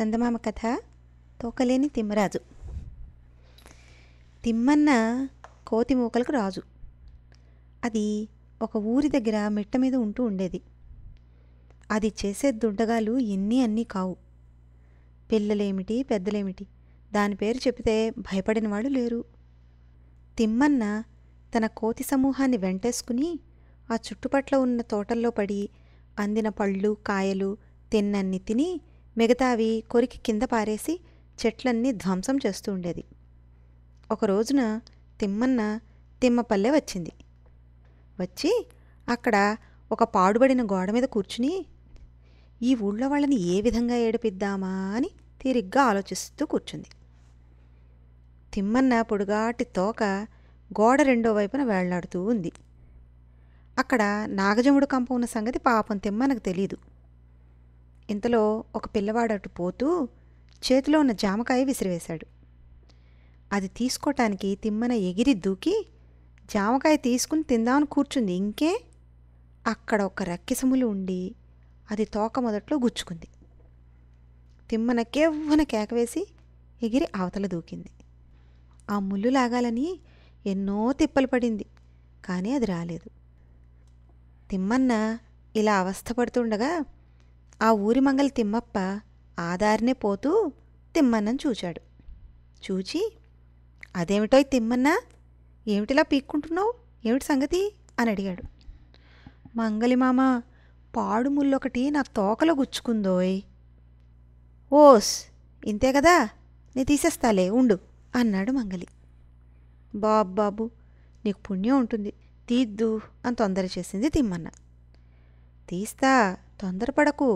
చందమామ కథ తోకలేని తిమ్మరాజు తిమ్మన్న కోతి మూకలకు రాజు అది ఒక ఊరి దగ్గర మెట్ట మీద ఉంటూ ఉండేది అది చేసే దుండగాలు ఎన్ని అన్నీ కావు పిల్లలేమిటి పెద్దలేమిటి దాని పేరు చెబితే భయపడినవాడు లేరు తిమ్మన్న తన కోతి సమూహాన్ని వెంటేసుకుని ఆ చుట్టుపట్ల ఉన్న తోటల్లో పడి అందిన పళ్ళు కాయలు తిన్నన్ని తిని మిగతావి కొరికి కింద పారేసి చెట్లన్నీ ధ్వంసం చేస్తూ ఉండేది ఒక రోజున తిమ్మన్న తిమ్మపల్లె వచ్చింది వచ్చి అక్కడ ఒక పాడుబడిన గోడ మీద కూర్చుని ఈ ఊళ్ళో వాళ్ళని ఏ విధంగా ఏడిపిద్దామా అని తీరిగ్గా ఆలోచిస్తూ కూర్చుంది తిమ్మన్న పొడుగాటి తోక గోడ రెండో వైపున వేళ్లాడుతూ ఉంది అక్కడ నాగజముడు కంప ఉన్న సంగతి పాపం తిమ్మనకు తెలీదు ఇంతలో ఒక పిల్లవాడు అటు పోతూ చేతిలో ఉన్న జామకాయ విసిరివేశాడు అది తీసుకోటానికి తిమ్మన ఎగిరి దూకి జామకాయ తీసుకుని తిందామని కూర్చుంది ఇంకే అక్కడ ఒక రక్కిసములు ఉండి అది తోక మొదట్లో గుచ్చుకుంది తిమ్మన కేవ్వన కేకవేసి ఎగిరి అవతల దూకింది ఆ ముళ్ళు లాగాలని ఎన్నో తిప్పలు పడింది కానీ అది రాలేదు తిమ్మన్న ఇలా అవస్థపడుతుండగా ఆ ఊరి మంగలి తిమ్మప్ప ఆదారినే పోతూ తిమ్మన్నం చూచాడు చూచి అదేమిటో తిమ్మన్నా ఏమిటిలా పీక్కుంటున్నావు ఏమిటి సంగతి అని అడిగాడు మంగలి మామ పాడుముళ్ళొకటి నా తోకలో గుచ్చుకుందోయ్ ఓస్ ఇంతే కదా నీ తీసేస్తాలే ఉండు అన్నాడు మంగలి బాబు బాబు నీకు పుణ్యం ఉంటుంది తీద్దు అని తొందర చేసింది తిమ్మన్న తీస్తా తొందరపడకు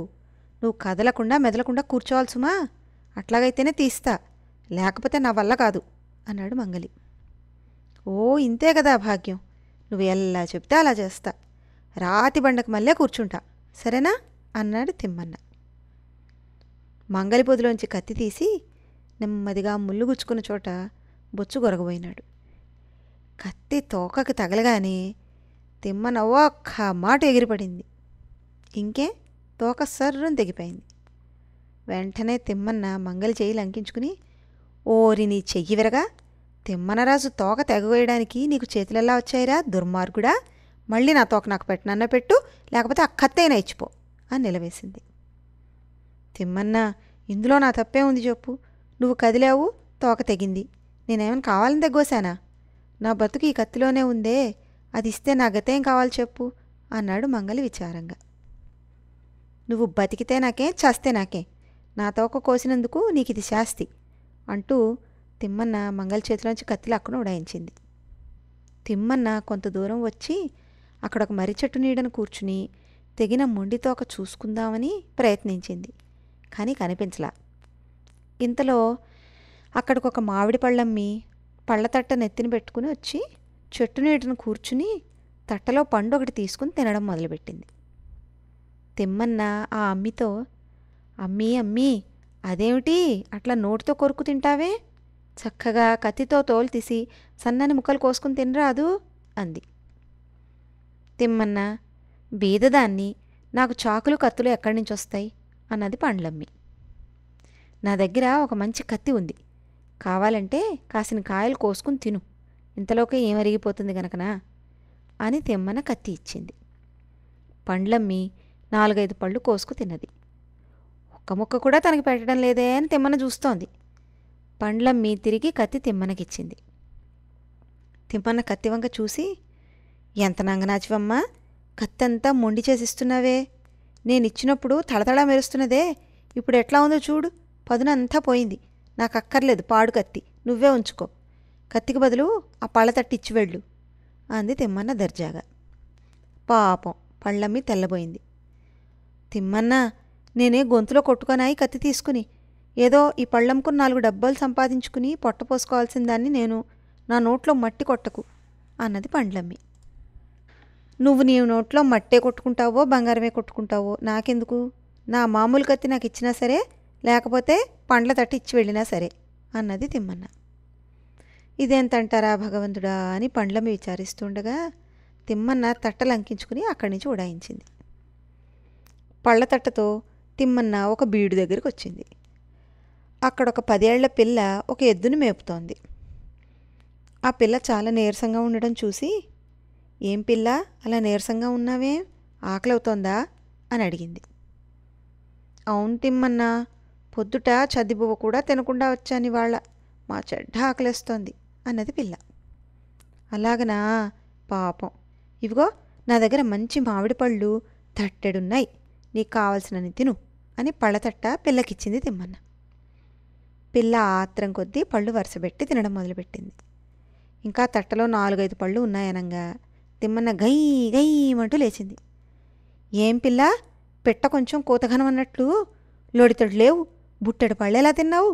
నువ్వు కదలకుండా మెదలకుండా కూర్చోవాల్సుమా అట్లాగైతేనే తీస్తా లేకపోతే నా వల్ల కాదు అన్నాడు మంగలి ఓ ఇంతే కదా భాగ్యం నువ్వు ఎలా చెప్తే అలా చేస్తా రాతి బండకు మళ్ళీ కూర్చుంటా సరేనా అన్నాడు తిమ్మన్న మంగలి పొదిలోంచి కత్తి తీసి నెమ్మదిగా ముళ్ళు గుచ్చుకున్న చోట బొచ్చు గొరగబోయినాడు కత్తి తోకకు తగలగానే తిమ్మన ఒక్క మాట ఎగిరిపడింది ఇంకే తోక సర్రం తెగిపోయింది వెంటనే తిమ్మన్న మంగలి చేయి లంకించుకుని ఓరి నీ చెయ్యి విరగా తిమ్మనరాజు తోక తెగవేయడానికి నీకు చేతులెలా వచ్చాయిరా దుర్మార్గుడా మళ్ళీ నా తోక నాకు పెట్టనన్న పెట్టు లేకపోతే ఆ కత్తైనా ఇచ్చిపో అని నిలవేసింది తిమ్మన్న ఇందులో నా తప్పే ఉంది చెప్పు నువ్వు కదిలావు తోక తెగింది నేనేమైనా కావాలని తగ్గోశానా నా బతుకు ఈ కత్తిలోనే ఉందే అది ఇస్తే నా గతేం కావాలి చెప్పు అన్నాడు మంగలి విచారంగా నువ్వు బతికితే నాకే చస్తే నాకే నా తోక కోసినందుకు నీకు ఇది శాస్తి అంటూ తిమ్మన్న మంగళ చేతిలోంచి కత్తిలు అక్కను ఉడాయించింది తిమ్మన్న కొంత దూరం వచ్చి అక్కడ ఒక మర్రి చెట్టు నీడను కూర్చుని తెగిన మొండితోక చూసుకుందామని ప్రయత్నించింది కానీ కనిపించలా ఇంతలో అక్కడికి ఒక మామిడి పళ్ళమ్మి పళ్ళ తట్ట నెత్తిన పెట్టుకుని వచ్చి చెట్టు నీడను కూర్చుని తట్టలో పండు ఒకటి తీసుకుని తినడం మొదలుపెట్టింది తిమ్మన్న ఆ అమ్మితో అమ్మీ అమ్మీ అదేమిటి అట్లా నోటితో కొరుకు తింటావే చక్కగా కత్తితో తోలు తీసి సన్నని ముక్కలు కోసుకుని తినరాదు అంది తిమ్మన్న బీదదాన్ని నాకు చాకులు కత్తులు ఎక్కడి నుంచి వస్తాయి అన్నది పండ్లమ్మి నా దగ్గర ఒక మంచి కత్తి ఉంది కావాలంటే కాసిన కాయలు కోసుకుని తిను ఇంతలోకే ఏమరిగిపోతుంది గనకనా అని తిమ్మన్న కత్తి ఇచ్చింది పండ్లమ్మి నాలుగైదు పళ్ళు కోసుకు తిన్నది ఒక్క ముక్క కూడా తనకి పెట్టడం లేదే అని తిమ్మన చూస్తోంది పండ్ల మీ తిరిగి కత్తి తిమ్మనకిచ్చింది తిమ్మన్న కత్తి వంక చూసి ఎంత నంగనాచివమ్మా అంతా మొండి చేసిస్తున్నావే ఇచ్చినప్పుడు తడతడ మెరుస్తున్నదే ఇప్పుడు ఎట్లా ఉందో చూడు పదునంతా పోయింది నాకు అక్కర్లేదు పాడు కత్తి నువ్వే ఉంచుకో కత్తికి బదులు ఆ పళ్ళ తట్టి ఇచ్చి వెళ్ళు అంది తిమ్మన్న దర్జాగా పాపం పళ్ళమ్మి తెల్లబోయింది తిమ్మన్నా నేనే గొంతులో కొట్టుకొనాయి కత్తి తీసుకుని ఏదో ఈ పళ్ళంకు నాలుగు డబ్బాలు సంపాదించుకుని పొట్టపోసుకోవాల్సిన దాన్ని నేను నా నోట్లో మట్టి కొట్టకు అన్నది పండ్లమ్మి నువ్వు నీ నోట్లో మట్టే కొట్టుకుంటావో బంగారమే కొట్టుకుంటావో నాకెందుకు నా మామూలు కత్తి నాకు ఇచ్చినా సరే లేకపోతే పండ్ల తట్టి ఇచ్చి వెళ్ళినా సరే అన్నది తిమ్మన్న ఇదేంతంటారా భగవంతుడా అని పండ్లమ్మి విచారిస్తుండగా తిమ్మన్న తట్టలంకించుకుని అక్కడి నుంచి ఉడాయించింది పళ్ళతట్టతో తిమ్మన్న ఒక బీడు దగ్గరికి వచ్చింది అక్కడ ఒక పదేళ్ల పిల్ల ఒక ఎద్దును మేపుతోంది ఆ పిల్ల చాలా నీరసంగా ఉండడం చూసి ఏం పిల్ల అలా నీరసంగా ఉన్నావే ఆకలి అవుతోందా అని అడిగింది అవును తిమ్మన్నా పొద్దుట చదిబువ్వ కూడా తినకుండా వచ్చాను ఇవాళ మా చెడ్డ ఆకలిస్తోంది అన్నది పిల్ల అలాగనా పాపం ఇవిగో నా దగ్గర మంచి మామిడి పళ్ళు తట్టెడున్నాయి నీకు కావాల్సినని తిను అని పళ్ళతట్ట పిల్లకిచ్చింది తిమ్మన్న పిల్ల ఆత్రం కొద్దీ పళ్ళు వరుసబెట్టి తినడం మొదలుపెట్టింది ఇంకా తట్టలో నాలుగైదు పళ్ళు ఉన్నాయనంగా తిమ్మన్న గై గయ్యమంటూ లేచింది ఏం పిల్ల పెట్ట కొంచెం కూతఘనం అన్నట్లు లోడితడు లేవు బుట్టెడు పళ్ళు ఎలా తిన్నావు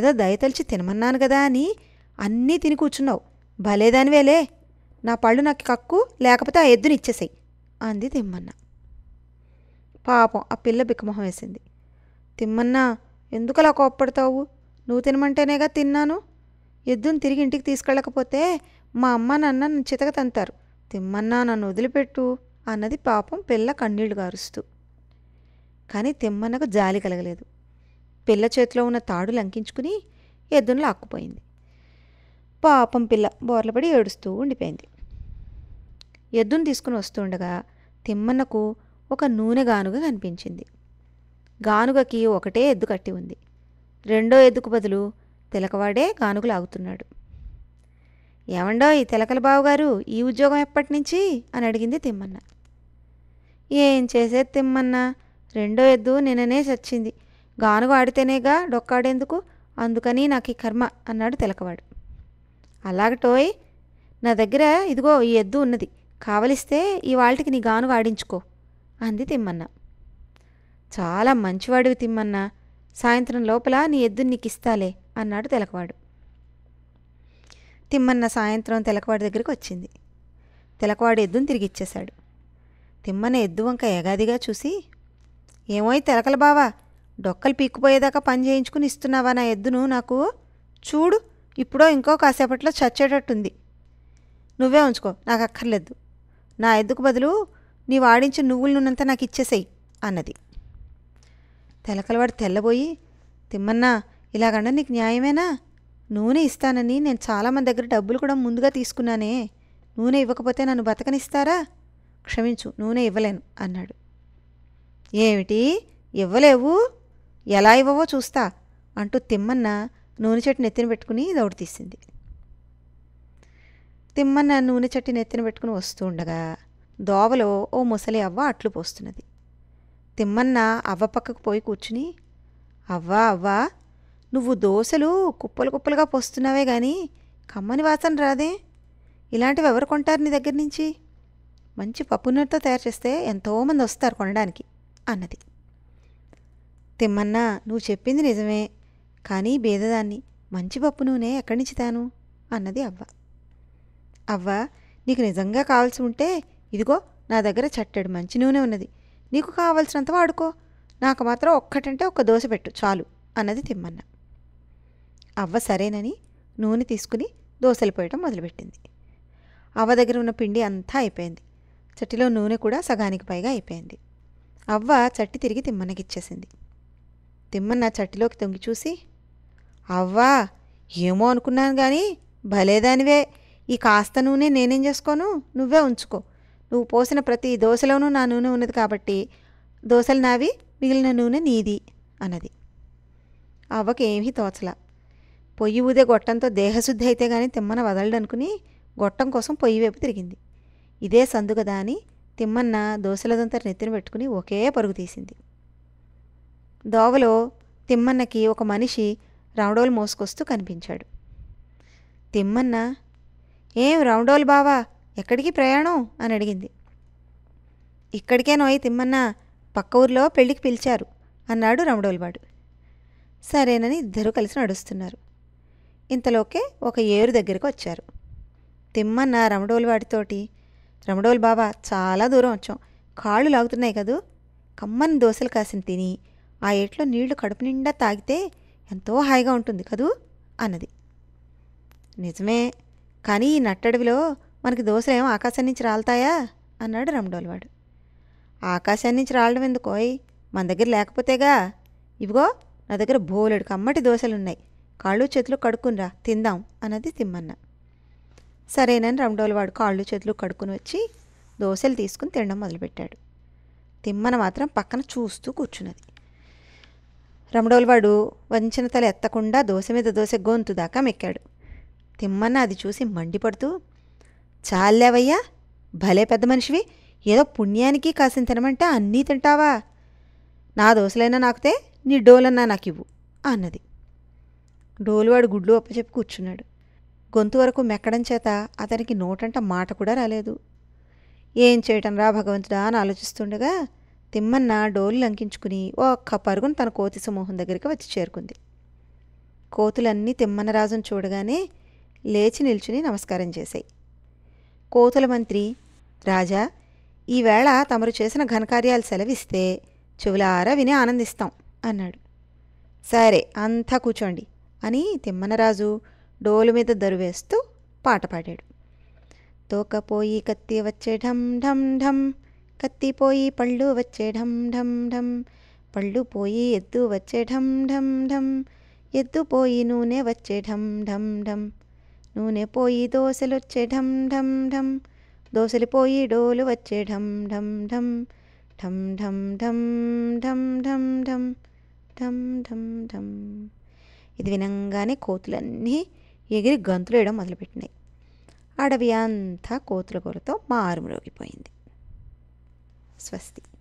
ఏదో దయతలిచి తినమన్నాను కదా అని అన్నీ తిని కూర్చున్నావు భలేదానివేలే నా పళ్ళు నాకు కక్కు లేకపోతే ఆ ఎద్దునిచ్చేసాయి అంది తిమ్మన్నా పాపం ఆ పిల్ల బిక్కమొహం వేసింది తిమ్మన్నా ఎందుకు అలా కోప్పడతావు నువ్వు తినమంటేనేగా తిన్నాను ఎద్దును తిరిగి ఇంటికి తీసుకెళ్ళకపోతే మా అమ్మ నాన్న చితక తంతారు తిమ్మన్నా నన్ను వదిలిపెట్టు అన్నది పాపం పిల్ల కన్నీళ్లు గారుస్తూ కానీ తిమ్మన్నకు జాలి కలగలేదు పిల్ల చేతిలో ఉన్న తాడు లంకించుకుని ఎద్దును లాక్కుపోయింది పాపం పిల్ల బోర్లపడి ఏడుస్తూ ఉండిపోయింది ఎద్దును తీసుకుని వస్తుండగా తిమ్మన్నకు ఒక నూనె గానుగ కనిపించింది గానుగకి ఒకటే ఎద్దు కట్టి ఉంది రెండో ఎద్దుకు బదులు తిలకవాడే గానుగ లాగుతున్నాడు ఏమండో ఈ తిలకల బావుగారు ఈ ఉద్యోగం ఎప్పటి నుంచి అని అడిగింది తిమ్మన్న ఏం చేసేది తిమ్మన్న రెండో ఎద్దు నిన్ననే చచ్చింది గానుగ ఆడితేనేగా డొక్కాడేందుకు అందుకని నాకు ఈ కర్మ అన్నాడు తిలకవాడు అలాగటోయ్ నా దగ్గర ఇదిగో ఈ ఎద్దు ఉన్నది కావలిస్తే ఈ వాళ్ళకి నీ గానుగు ఆడించుకో అంది తిమ్మన్న చాలా మంచివాడివి తిమ్మన్న సాయంత్రం లోపల నీ ఎద్దు ఇస్తాలే అన్నాడు తెలకవాడు తిమ్మన్న సాయంత్రం తెలకవాడి దగ్గరికి వచ్చింది తెలకవాడు ఎద్దును తిరిగి ఇచ్చేశాడు తిమ్మన్న ఎద్దు వంక ఏగాదిగా చూసి ఏమోయ్ తెలకల బావా డొక్కలు పీక్కుపోయేదాకా పని చేయించుకుని ఇస్తున్నావా నా ఎద్దును నాకు చూడు ఇప్పుడో ఇంకో కాసేపట్లో చచ్చేటట్టుంది నువ్వే ఉంచుకో నాకు అక్కర్లేదు నా ఎద్దుకు బదులు నీ వాడించిన నువ్వుల నున్నంత నాకు ఇచ్చేసేయి అన్నది తెలకలవాడు తెల్లబోయి తిమ్మన్నా ఇలాగన్నా నీకు న్యాయమేనా నూనె ఇస్తానని నేను చాలామంది దగ్గర డబ్బులు కూడా ముందుగా తీసుకున్నానే నూనె ఇవ్వకపోతే నన్ను బతకనిస్తారా క్షమించు నూనె ఇవ్వలేను అన్నాడు ఏమిటి ఇవ్వలేవు ఎలా ఇవ్వవో చూస్తా అంటూ తిమ్మన్న నూనె చెట్టు ఎత్తిన పెట్టుకుని దౌడు తీసింది తిమ్మన్న నూనె చెట్టు ఎత్తిన పెట్టుకుని వస్తూ ఉండగా దోవలో ఓ ముసలి అవ్వ అట్లు పోస్తున్నది తిమ్మన్న అవ్వ పక్కకు పోయి కూర్చుని అవ్వా అవ్వా నువ్వు దోశలు కుప్పలు కుప్పలుగా పోస్తున్నావే కానీ కమ్మని వాసన రాదే ఇలాంటివి ఎవరు కొంటారు నీ దగ్గర నుంచి మంచి పప్పున్నతో తయారు చేస్తే ఎంతోమంది వస్తారు కొనడానికి అన్నది తిమ్మన్నా నువ్వు చెప్పింది నిజమే కానీ బేదదాన్ని మంచి పప్పు నూనె ఎక్కడి నుంచి తాను అన్నది అవ్వ అవ్వ నీకు నిజంగా కావాల్సి ఉంటే ఇదిగో నా దగ్గర చట్టెడు మంచి నూనె ఉన్నది నీకు కావలసినంత వాడుకో నాకు మాత్రం ఒక్కటంటే ఒక్క దోశ పెట్టు చాలు అన్నది తిమ్మన్న అవ్వ సరేనని నూనె తీసుకుని దోశలు పోయటం మొదలుపెట్టింది అవ్వ దగ్గర ఉన్న పిండి అంతా అయిపోయింది చట్టిలో నూనె కూడా సగానికి పైగా అయిపోయింది అవ్వ చట్టి తిరిగి తిమ్మన్నకిచ్చేసింది తిమ్మన్న చట్టిలోకి తొంగి చూసి అవ్వా ఏమో అనుకున్నాను కానీ భలేదానివే ఈ కాస్త నూనె నేనేం చేసుకోను నువ్వే ఉంచుకో నువ్వు పోసిన ప్రతి దోశలోనూ నా నూనె ఉన్నది కాబట్టి దోశలు నావి మిగిలిన నూనె నీది అన్నది అవ్వకి ఏమీ తోచల పొయ్యి ఊదే గొట్టంతో దేహశుద్ధి అయితే కానీ తిమ్మన అనుకుని గొట్టం కోసం పొయ్యి వైపు తిరిగింది ఇదే సందు కదా అని తిమ్మన్న దోశలదంతా నెత్తిన పెట్టుకుని ఒకే పరుగు తీసింది దోవలో తిమ్మన్నకి ఒక మనిషి రౌండోలు మోసుకొస్తూ కనిపించాడు తిమ్మన్న ఏం రౌండోలు బావా ఎక్కడికి ప్రయాణం అని అడిగింది ఇక్కడికేనో అయి తిమ్మన్న పక్క ఊర్లో పెళ్లికి పిలిచారు అన్నాడు రమడోల్వాడు సరేనని ఇద్దరూ కలిసి నడుస్తున్నారు ఇంతలోకే ఒక ఏరు దగ్గరికి వచ్చారు తిమ్మన్న రమడోల్వాడితోటి రమడోల్ బాబా చాలా దూరం వచ్చాం కాళ్ళు లాగుతున్నాయి కదూ కమ్మని దోశలు కాసిన తిని ఆ ఏట్లో నీళ్లు కడుపు నిండా తాగితే ఎంతో హాయిగా ఉంటుంది కదూ అన్నది నిజమే కానీ ఈ నట్టడవిలో మనకి దోశలు ఏమో ఆకాశం నుంచి రాలుతాయా అన్నాడు రమ్డోల్వాడు ఆకాశం నుంచి రాలడం ఎందుకోయ్ మన దగ్గర లేకపోతేగా ఇవిగో నా దగ్గర బోలెడు కమ్మటి దోశలున్నాయి కాళ్ళు చేతులు కడుక్కునిరా తిందాం అన్నది తిమ్మన్న సరేనని రమ్డోల్వాడు కాళ్ళు చేతులు కడుక్కుని వచ్చి దోశలు తీసుకుని తినడం మొదలుపెట్టాడు తిమ్మన మాత్రం పక్కన చూస్తూ కూర్చున్నది రమడోలవాడు వంచిన తల ఎత్తకుండా దోశ మీద దోశ గొంతు దాకా మెక్కాడు తిమ్మన్న అది చూసి మండిపడుతూ చాలేవయ్యా భలే పెద్ద మనిషివి ఏదో పుణ్యానికి కాసిన తినమంటే అన్నీ తింటావా నా దోశలైనా నాకుతే నీ డోలన్నా నాకు ఇవ్వు అన్నది డోలువాడు గుడ్లు అప్పచెప్పి కూర్చున్నాడు గొంతు వరకు మెక్కడం చేత అతనికి నోటంట మాట కూడా రాలేదు ఏం చేయటం రా భగవంతుడా అని ఆలోచిస్తుండగా తిమ్మన్న డోలు లంకించుకుని ఒక్క పరుగును తన కోతి సమూహం దగ్గరికి వచ్చి చేరుకుంది కోతులన్నీ తిమ్మన్న రాజును చూడగానే లేచి నిల్చుని నమస్కారం చేశాయి కోతుల మంత్రి రాజా ఈవేళ తమరు చేసిన ఘనకార్యాలు సెలవిస్తే చెవులారా విని ఆనందిస్తాం అన్నాడు సరే అంతా కూర్చోండి అని తిమ్మనరాజు డోలు మీద దరువేస్తూ పాట పాడాడు తోకపోయి కత్తి వచ్చే ఢం ఢం ఢం కత్తిపోయి పళ్ళు వచ్చే ఢం ఢం ఢం పళ్ళు పోయి ఎద్దు వచ్చే ఢం ఢం ఢం ఎద్దు పోయి నూనె వచ్చే ఢం ఢం ఢం నూనె పోయి దోశలొచ్చే ఢం ఢం ఢం దోశలు పోయి డోలు వచ్చే ఢం ఢం ఢం ఢం ఢం ఢం ఢం ఢం ఢం ఢం ఢం ఢం ఇది వినంగానే కోతులన్నీ ఎగిరి గంతులు వేయడం మొదలుపెట్టినాయి అడవి అంతా కోతుల కొరతో మారుమురోగిపోయింది స్వస్తి